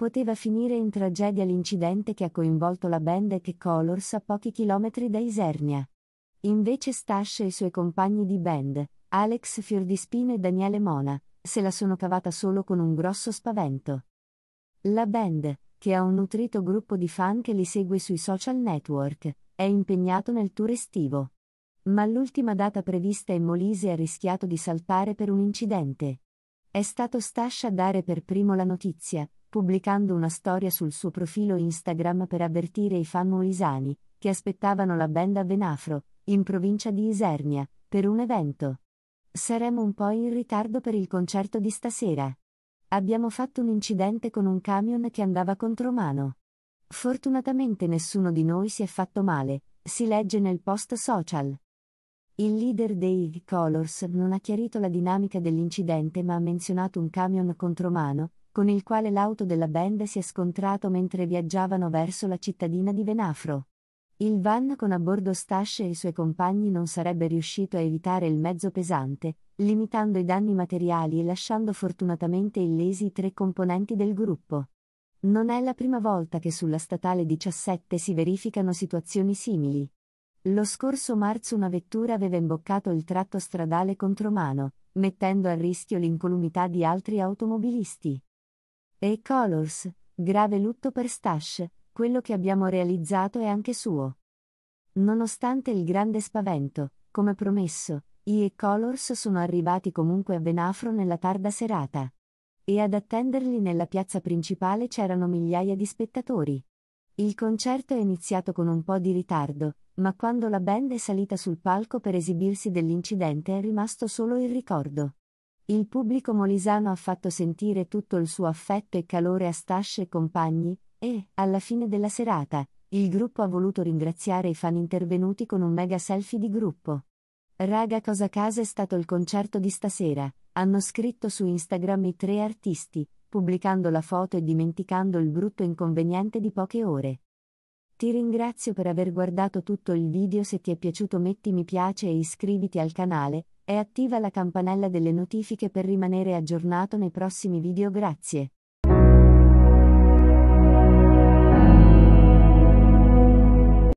Poteva finire in tragedia l'incidente che ha coinvolto la band e Colors a pochi chilometri da Isernia. Invece Stash e i suoi compagni di band, Alex Fiordispino e Daniele Mona, se la sono cavata solo con un grosso spavento. La band, che ha un nutrito gruppo di fan che li segue sui social network, è impegnato nel tour estivo. Ma l'ultima data prevista in Molise ha rischiato di saltare per un incidente. È stato Stash a dare per primo la notizia, pubblicando una storia sul suo profilo Instagram per avvertire i fan molisani, che aspettavano la band a Venafro, in provincia di Isernia, per un evento. Saremo un po' in ritardo per il concerto di stasera. Abbiamo fatto un incidente con un camion che andava contro mano. Fortunatamente nessuno di noi si è fatto male, si legge nel post social. Il leader dei Colors non ha chiarito la dinamica dell'incidente ma ha menzionato un camion contromano, con il quale l'auto della band si è scontrato mentre viaggiavano verso la cittadina di Venafro. Il van con a bordo Stash e i suoi compagni non sarebbe riuscito a evitare il mezzo pesante, limitando i danni materiali e lasciando fortunatamente illesi i tre componenti del gruppo. Non è la prima volta che sulla statale 17 si verificano situazioni simili. Lo scorso marzo una vettura aveva imboccato il tratto stradale contromano, mettendo a rischio l'incolumità di altri automobilisti. E Colors, grave lutto per Stash, quello che abbiamo realizzato è anche suo. Nonostante il grande spavento, come promesso, i E-Colors sono arrivati comunque a Venafro nella tarda serata. E ad attenderli nella piazza principale c'erano migliaia di spettatori. Il concerto è iniziato con un po' di ritardo, ma quando la band è salita sul palco per esibirsi dell'incidente è rimasto solo il ricordo. Il pubblico molisano ha fatto sentire tutto il suo affetto e calore a Stash e compagni, e, alla fine della serata, il gruppo ha voluto ringraziare i fan intervenuti con un mega selfie di gruppo. Raga cosa casa è stato il concerto di stasera, hanno scritto su Instagram i tre artisti, pubblicando la foto e dimenticando il brutto inconveniente di poche ore. Ti ringrazio per aver guardato tutto il video se ti è piaciuto metti mi piace e iscriviti al canale, e attiva la campanella delle notifiche per rimanere aggiornato nei prossimi video grazie.